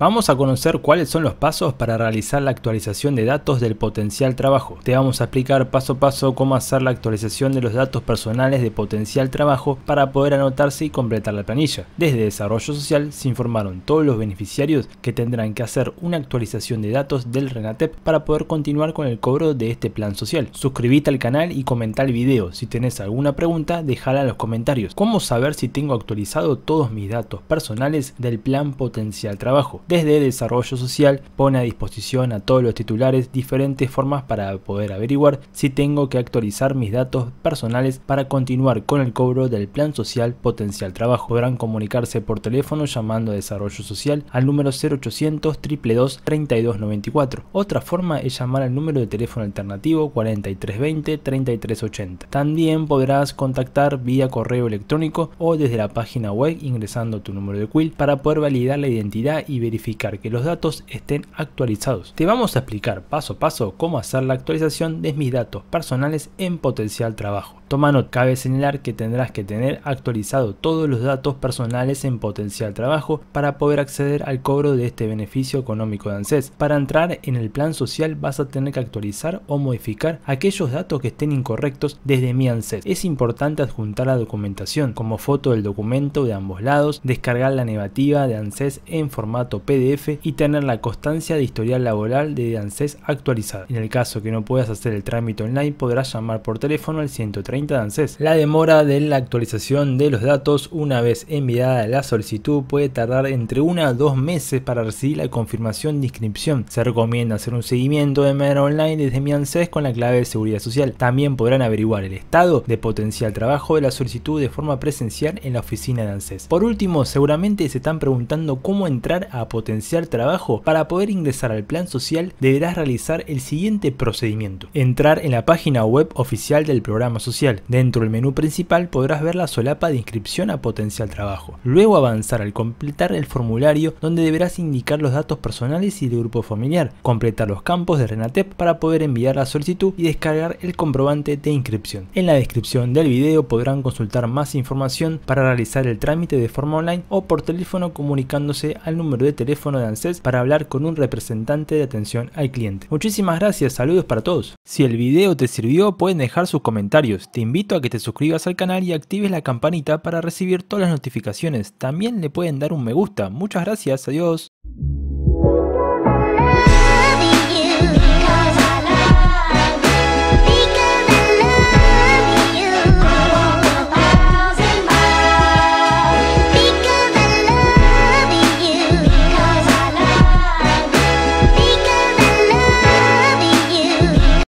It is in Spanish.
Vamos a conocer cuáles son los pasos para realizar la actualización de datos del potencial trabajo. Te vamos a explicar paso a paso cómo hacer la actualización de los datos personales de potencial trabajo para poder anotarse y completar la planilla. Desde Desarrollo Social se informaron todos los beneficiarios que tendrán que hacer una actualización de datos del RENATEP para poder continuar con el cobro de este plan social. Suscríbete al canal y comenta el video. Si tenés alguna pregunta, déjala en los comentarios. ¿Cómo saber si tengo actualizado todos mis datos personales del plan potencial trabajo? desde Desarrollo Social pone a disposición a todos los titulares diferentes formas para poder averiguar si tengo que actualizar mis datos personales para continuar con el cobro del plan social potencial trabajo. Podrán comunicarse por teléfono llamando a Desarrollo Social al número 0800 222 3294. Otra forma es llamar al número de teléfono alternativo 4320 3380. También podrás contactar vía correo electrónico o desde la página web ingresando tu número de quill para poder validar la identidad y verificar que los datos estén actualizados. Te vamos a explicar paso a paso cómo hacer la actualización de mis datos personales en potencial trabajo. Toma nota, cabe señalar que tendrás que tener actualizado todos los datos personales en potencial trabajo para poder acceder al cobro de este beneficio económico de ANSES. Para entrar en el plan social vas a tener que actualizar o modificar aquellos datos que estén incorrectos desde mi ANSES. Es importante adjuntar la documentación como foto del documento de ambos lados, descargar la negativa de ANSES en formato PDF y tener la constancia de historial laboral de ANSES actualizada. En el caso que no puedas hacer el trámite online, podrás llamar por teléfono al 130 de ANSES. La demora de la actualización de los datos una vez enviada la solicitud puede tardar entre 1 a 2 meses para recibir la confirmación de inscripción. Se recomienda hacer un seguimiento de manera online desde mi ANSES con la clave de seguridad social. También podrán averiguar el estado de potencial trabajo de la solicitud de forma presencial en la oficina de ANSES. Por último, seguramente se están preguntando cómo entrar a potencial trabajo, para poder ingresar al plan social deberás realizar el siguiente procedimiento. Entrar en la página web oficial del programa social. Dentro del menú principal podrás ver la solapa de inscripción a potencial trabajo. Luego avanzar al completar el formulario donde deberás indicar los datos personales y de grupo familiar, completar los campos de RENATEP para poder enviar la solicitud y descargar el comprobante de inscripción. En la descripción del video podrán consultar más información para realizar el trámite de forma online o por teléfono comunicándose al número de teléfono de ANSES para hablar con un representante de atención al cliente. Muchísimas gracias, saludos para todos. Si el video te sirvió, pueden dejar sus comentarios. Te invito a que te suscribas al canal y actives la campanita para recibir todas las notificaciones. También le pueden dar un me gusta. Muchas gracias, adiós.